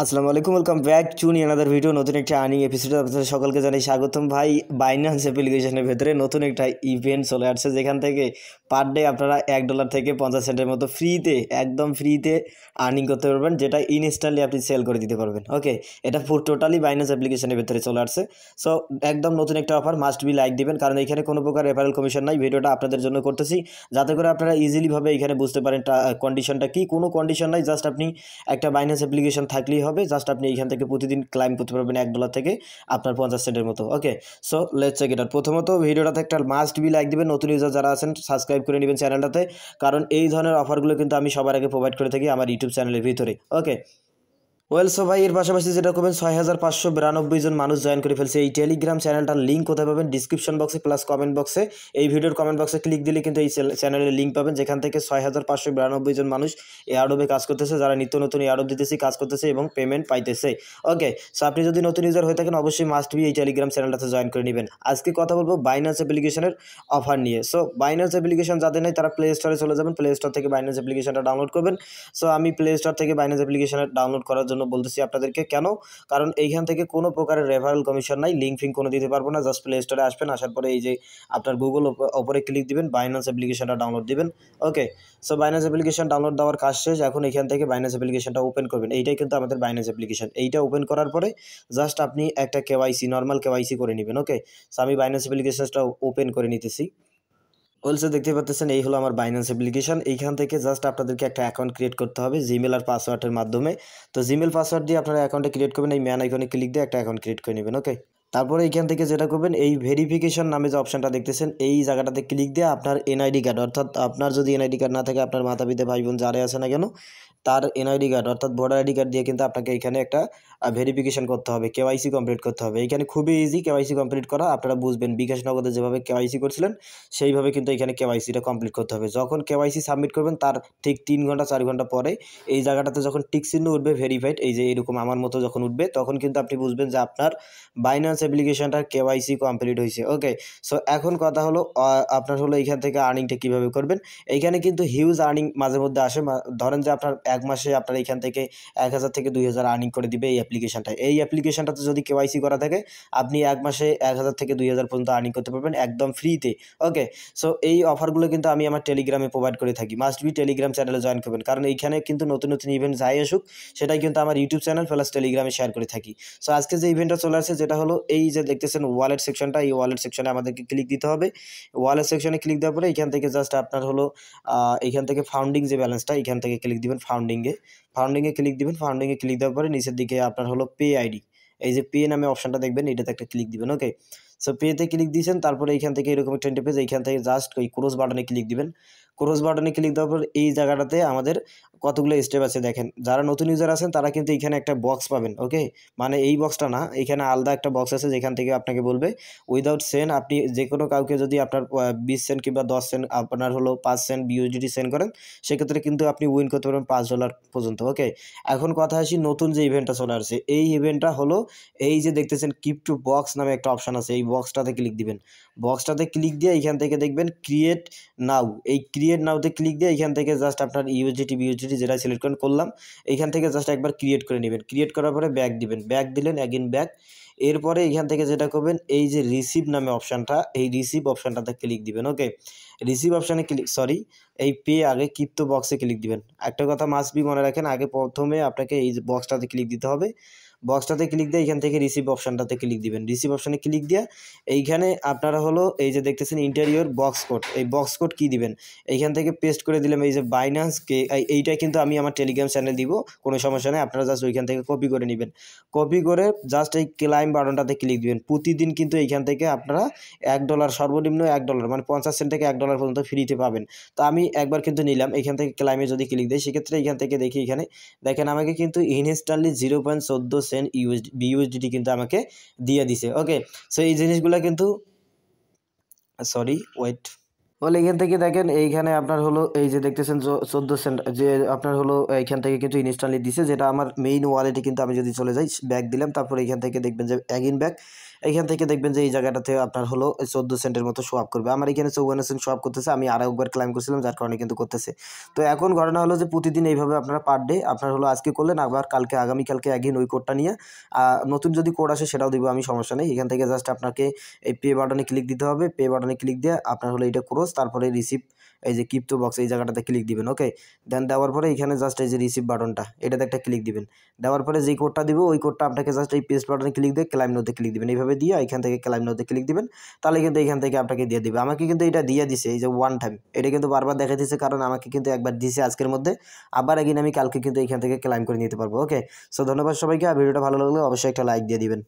আসসালামু আলাইকুম welcome back চুনি আনাদার ভিডিও নতুন একটা আর্নিং এপিসোডে আপনাদের সকলকে জানাই স্বাগতম ভাই বাইন্যান্স অ্যাপ্লিকেশনের ভেতরে নতুন একটা ইভেন্ট চলে আসছে যেখান থেকে পার ডে আপনারা এক ডলার থেকে পঞ্চাশ সেন্টের মতো ফ্রিতে একদম ফ্রিতে আর্নিং করতে পারবেন যেটা ইনস্ট্যান্টলি আপনি সেল করে দিতে পারবেন ওকে এটা ফুল টোটালি বাইন্যান্স অ্যাপ্লিকেশনের ভেতরে চলে আসছে সো একদম নতুন একটা অফার মাস্ট বি লাইক দিবেন কারণ এখানে কোনো প্রকার রেফারেল কমিশন নাই ভিডিওটা আপনাদের জন্য করতেছি যাতে করে আপনারা ইজিলিভাবে এখানে বুঝতে পারেন কন্ডিশনটা কী কোনো কন্ডিশন নাই জাস্ট আপনি একটা বাইন্যান্স অ্যাপ্লিকেশন থাকলেই হবে জাস্ট আপনি এইখান থেকে প্রতিদিন ক্লাইম করতে পারবেন এক ডলার থেকে আপনার পঞ্চাশ সেন্টের মতো ওকে সো লেট চেক এটা প্রথমত ভিডিওটাতে একটা মাস্ট বি লাইক দেবেন নতুন ইউজার যারা আছেন সাবস্ক্রাইব করে নেবেন চ্যানেলটাতে কারণ এই ধরনের অফারগুলো কিন্তু আমি সবার আগে প্রোভাইড করে থাকি আমার ইউটিউব চ্যানেলের ভিতরে ওকে ওয়েলসো ভাইয়ের এর পাশাপাশি যেটা করবেন ছয় হাজার পাঁচশো বিরানব্বই জন মানুষ জয়েন করে ফেলছে এই টেলিগ্রাম চ্যানেলটার লিঙ্ক কোথায় পাবেন ডিসক্রিপশন বক্সে প্লাস কমেন্ট বক্সে এই ভিডিওর কমেন্ট বক্সে ক্লিক দিলে কিন্তু এই চ্যানেলের লিঙ্ক পাবেন যেখান থেকে ছয় হাজার পাঁচশো বিরানব্বই জন মানুষ এয়ারডোবে কাজ করতেছে যারা নিত্য নতুন এয়ারডোব দিতেছে কাজ করতেছে এবং পেমেন্ট পাইতেছে ওকে সো আপনি যদি নতুন ইউজার হয়ে থাকেন অবশ্যই মাস্ট বি এই টেলিগ্রাম চ্যানেলটাতে জয়েন করে নেবেন আজকে কথা বলবো বাইন্যান্স অ্যাপ্লিকেশনের অফার নিয়ে সো বাইন্যান্স অ্যাপ্লিকেশন যাদের নেই তারা প্লে স্টোরে চলে যাবেন প্লে স্টোর থেকে বাইন্যান্স অ্যাপ্লিকেশনটা ডাউনলোড করবেন সো আমি প্লে স্টোর থেকে বাইন্যান্স অ্যাপ্লিকেশনটা ডাউনলোড করার জন্য জন্য বলতেছি আপনাদেরকে কেন কারণ এইখান থেকে কোনো প্রকারের রেফারেল কমিশন নাই লিঙ্ক ফিঙ্ক কোনো দিতে পারবো না জাস্ট প্লে স্টোরে আসবেন আসার পরে এই যে আপনার গুগল ওপরে ক্লিক দিবেন বাইন্যান্স অ্যাপ্লিকেশনটা ডাউনলোড দিবেন okay so Binance application download দেওয়ার কাজ শেষ এখন এখান থেকে বাইন্যান্স অ্যাপ্লিকেশনটা ওপেন করবেন এইটাই কিন্তু আমাদের বাইন্যান্স অ্যাপ্লিকেশন এইটা ওপেন করার পরে জাস্ট আপনি একটা কেওয়াইসি নর্মাল কেওয়াইসি করে নেবেন ওকে সো আমি বাইন্যান্স অ্যাপ্লিকেশনটা ওপেন করে নিতেছি ওয়েলসে দেখতে পাচ্ছেন এই হলো আমার বাইন্যান্স অ্যাপ্লিকেশন এইখান থেকে জাস্ট আপনাদেরকে একটা অ্যাকাউন্ট ক্রিয়েট করতে হবে জিমেল আর পাসওয়ার্ডের মাধ্যমে তো জিমেল পাসওয়ার্ড দিয়ে আপনারা অ্যাকাউন্টে ক্রিয়েট করবেন এই ম্যান আইকনে ক্লিক দিয়ে একটা অ্যাকাউন্ট ক্রিয়েট করে নেবেন ওকে তারপরে এইখান থেকে যেটা করবেন এই ভেরিফিকেশন নামে যে অপশানটা দেখতেছেন এই জায়গাটাতে ক্লিক দিয়ে আপনার এনআইডি কার্ড অর্থাৎ আপনার যদি এনআইডি কার্ড না থাকে আপনার মাতা পিতা ভাই বোন যারে আছে না কেন তার এনআইডি কার্ড অর্থাৎ ভোটার আইডি কার্ড দিয়ে কিন্তু আপনাকে এখানে একটা ভেরিফিকেশান করতে হবে কেওয়াইসি কমপ্লিট করতে হবে এখানে খুবই ইজি কেওয়াইসি কমপ্লিট করা আপনারা বুঝবেন বিকাশ নগদে যেভাবে কেওয়াইসি করছিলেন সেইভাবে কিন্তু এখানে কেওয়াইসিটা কমপ্লিট করতে হবে যখন কেওয়াইসি সাবমিট করবেন তার ঠিক তিন ঘন্টা চার ঘন্টা পরে এই জায়গাটাতে যখন টিক চিহ্ন উঠবে ভেরিফাইড এই যে এরকম আমার মতো যখন উঠবে তখন কিন্তু আপনি বুঝবেন যে আপনার বাইন্যান্স অ্যাপ্লিকেশনটার কেওয়াইসি কমপ্লিট হয়েছে ওকে সো এখন কথা হলো আপনার হলো এইখান থেকে আর্নিংটা কীভাবে করবেন এইখানে কিন্তু হিউজ আর্নিং মাঝে মধ্যে আসে ধরেন যে আপনার এক মাসে আপনার এখান থেকে এক হাজার থেকে দুই হাজার আর্নিং করে দিবে এই অ্যাপ্লিকেশানটা এই অ্যাপ্লিকেশানটাতে যদি কেওয়াইসি করা থাকে আপনি এক মাসে এক হাজার থেকে দুই হাজার পর্যন্ত আর্নিং করতে পারবেন একদম ফ্রিতে ওকে সো এই অফারগুলো কিন্তু আমি আমার টেলিগ্রামে প্রোভাইড করে থাকি মাস্ট বি টেলিগ্রাম চ্যানেলে জয়েন করবেন কারণ এইখানে কিন্তু নতুন নতুন ইভেন্ট যাই আসুক সেটাই কিন্তু আমার ইউটিউব চ্যানেল প্লাস টেলিগ্রামে শেয়ার করে থাকি সো আজকে যে ইভেন্টটা চলে আসছে যেটা হলো এই যে দেখতেছেন ওয়ালেট সেকশনটা এই ওয়ালেট সেকশনে আমাদেরকে ক্লিক দিতে হবে ওয়ালেট সেকশনে ক্লিক দেওয়ার পরে এখান থেকে জাস্ট আপনার হলো এখান থেকে ফাউন্ডিং যে ব্যালেন্সটা এখান থেকে ক্লিক দিবেন ফাউন্ড ফান্ডিংয়ে ফান্ডিংয়ে ক্লিক দিবেন ফান্ডিংয়ে ক্লিক দেওয়ার পরে নিচের দিকে আপনার হলো পে আইডি এই যে পে নামে অপশানটা দেখবেন এটাতে একটা ক্লিক দিবেন ওকে সো পেতে ক্লিক দিয়েছেন তারপরে এইখান থেকে এরকম একটা ইন্টারফেস এইখান থেকে জাস্ট ওই ক্রোস বাটনে ক্লিক দিবেন ক্রোস বাটনে ক্লিক দেওয়ার পর এই জায়গাটাতে আমাদের কতগুলো স্টেপ আছে দেখেন যারা নতুন ইউজার আছেন তারা কিন্তু এখানে একটা বক্স পাবেন ওকে মানে এই বক্সটা না এখানে আলাদা একটা বক্স আছে যেখান থেকে আপনাকে বলবে উইদাউট সেন আপনি যে কোনো কাউকে যদি আপনার বিশ সেন্ট কিংবা দশ সেন্ট আপনার হলো পাঁচ সেন্ট বিউজিডি সেন্ড করেন সেক্ষেত্রে কিন্তু আপনি উইন করতে পারবেন পাঁচ ডলার পর্যন্ত ওকে এখন কথা আসি নতুন যে ইভেন্টটা চলে আসছে এই ইভেন্টটা হলো এই যে দেখতেছেন কিপটু বক্স নামে একটা অপশান আছে এই বক্সটাতে ক্লিক দিবেন বক্সটাতে ক্লিক দিয়ে এখান থেকে দেখবেন ক্রিয়েট নাও এই ক্রিয়েট নাওতে ক্লিক দিয়ে এখান থেকে জাস্ট আপনার ইউজিটি বিউজিটি ইন্টেন্সিটি যেটা সিলেক্ট করেন করলাম এইখান থেকে জাস্ট একবার ক্রিয়েট করে নেবেন ক্রিয়েট করার পরে ব্যাক দিবেন ব্যাক দিলেন অ্যাগেন ব্যাক এরপরে এখান থেকে যেটা করবেন এই যে রিসিভ নামে অপশানটা এই রিসিভ অপশানটাতে ক্লিক দিবেন ওকে রিসিভ অপশানে ক্লিক সরি এই পে আগে কিপ্তো বক্সে ক্লিক দিবেন একটা কথা মাস্ট বি মনে রাখেন আগে প্রথমে আপনাকে এই বক্সটাতে ক্লিক দিতে হবে বক্সটাতে ক্লিক দিয়ে এখান থেকে রিসিভ অপশানটাতে ক্লিক দিবেন রিসিভ অপশানে ক্লিক দিয়ে এইখানে আপনারা হলো এই যে দেখতেছেন ইন্টারিয়র বক্স কোড এই বক্স কোড কী দিবেন এইখান থেকে পেস্ট করে দিলাম এই যে বাইন্যান্স কে এইটা কিন্তু আমি আমার টেলিগ্রাম চ্যানেল দিব কোনো সমস্যা নেই আপনারা জাস্ট ওইখান থেকে কপি করে নেবেন কপি করে জাস্ট এই ক্লাইম বাটনটাতে ক্লিক দিবেন প্রতিদিন কিন্তু এইখান থেকে আপনারা এক ডলার সর্বনিম্ন এক ডলার মানে পঞ্চাশ সেন্ট থেকে এক ডলার পর্যন্ত ফ্রিতে পাবেন তো আমি আমি একবার কিন্তু নিলাম এখান থেকে ক্লাইমে যদি ক্লিক দিই সেক্ষেত্রে এখান থেকে দেখি এখানে দেখেন আমাকে কিন্তু ইনস্টানলি জিরো পয়েন্ট চোদ্দো সেন্ট ইউএসডি বিউএসডিটি কিন্তু আমাকে দিয়ে দিছে ওকে সো এই জিনিসগুলো কিন্তু সরি ওয়েট বলে এখান থেকে দেখেন এইখানে আপনার হলো এই যে দেখতেছেন চোদ্দো সেন্ট যে আপনার হলো এইখান থেকে কিন্তু ইনস্টানলি দিছে যেটা আমার মেইন ওয়ালেটে কিন্তু আমি যদি চলে যাই ব্যাগ দিলাম তারপর এখান থেকে দেখবেন যে ইন ব্যাগ এখান থেকে দেখবেন যে এই জায়গাটাতে আপনার হলো চোদ্দো সেন্টের মতো শো আপ করবে আমার এখানে চৌবান্ন সেন্ট শো আপ করতেছে আমি আর একবার ক্লাইম করছিলাম যার কারণে কিন্তু করতেছে তো এখন ঘটনা হলো যে প্রতিদিন এইভাবে আপনারা পার ডে আপনার হলো আজকে করলেন আবার কালকে আগামীকালকে একদিন ওই কোডটা নিয়ে নতুন যদি কোড আসে সেটাও দিব আমি সমস্যা নেই এখান থেকে জাস্ট আপনাকে এই পে বাটনে ক্লিক দিতে হবে পে বাটনে ক্লিক দিয়ে আপনার হলো এটা ক্রোস তারপরে রিসিভ এই যে কিপ্টো বক্স এই জায়গাটাতে ক্লিক দিবেন ওকে দেন দেওয়ার পরে এখানে জাস্ট এই যে রিসিভ বাটনটা এটাতে একটা ক্লিক দিবেন দেওয়ার পরে যে কোডটা দিব ওই কোডটা আপনাকে জাস্ট এই পেস্ট বাটনে ক্লিক দিয়ে ক্লাইম নোতে ক্লিক দিবেন এইভাবে এইভাবে দিয়ে এখান থেকে ক্লাইম নোতে ক্লিক দিবেন তাহলে কিন্তু এখান থেকে আপনাকে দিয়ে দিবে আমাকে কিন্তু এটা দিয়ে দিছে এই যে ওয়ান টাইম এটা কিন্তু বারবার দেখা দিচ্ছে কারণ আমাকে কিন্তু একবার দিছে আজকের মধ্যে আবার একদিন আমি কালকে কিন্তু এখান থেকে ক্লাইম করে নিতে পারবো ওকে সো ধন্যবাদ সবাইকে আর ভিডিওটা ভালো লাগলে অবশ্যই একটা লাইক দিয়ে দিবেন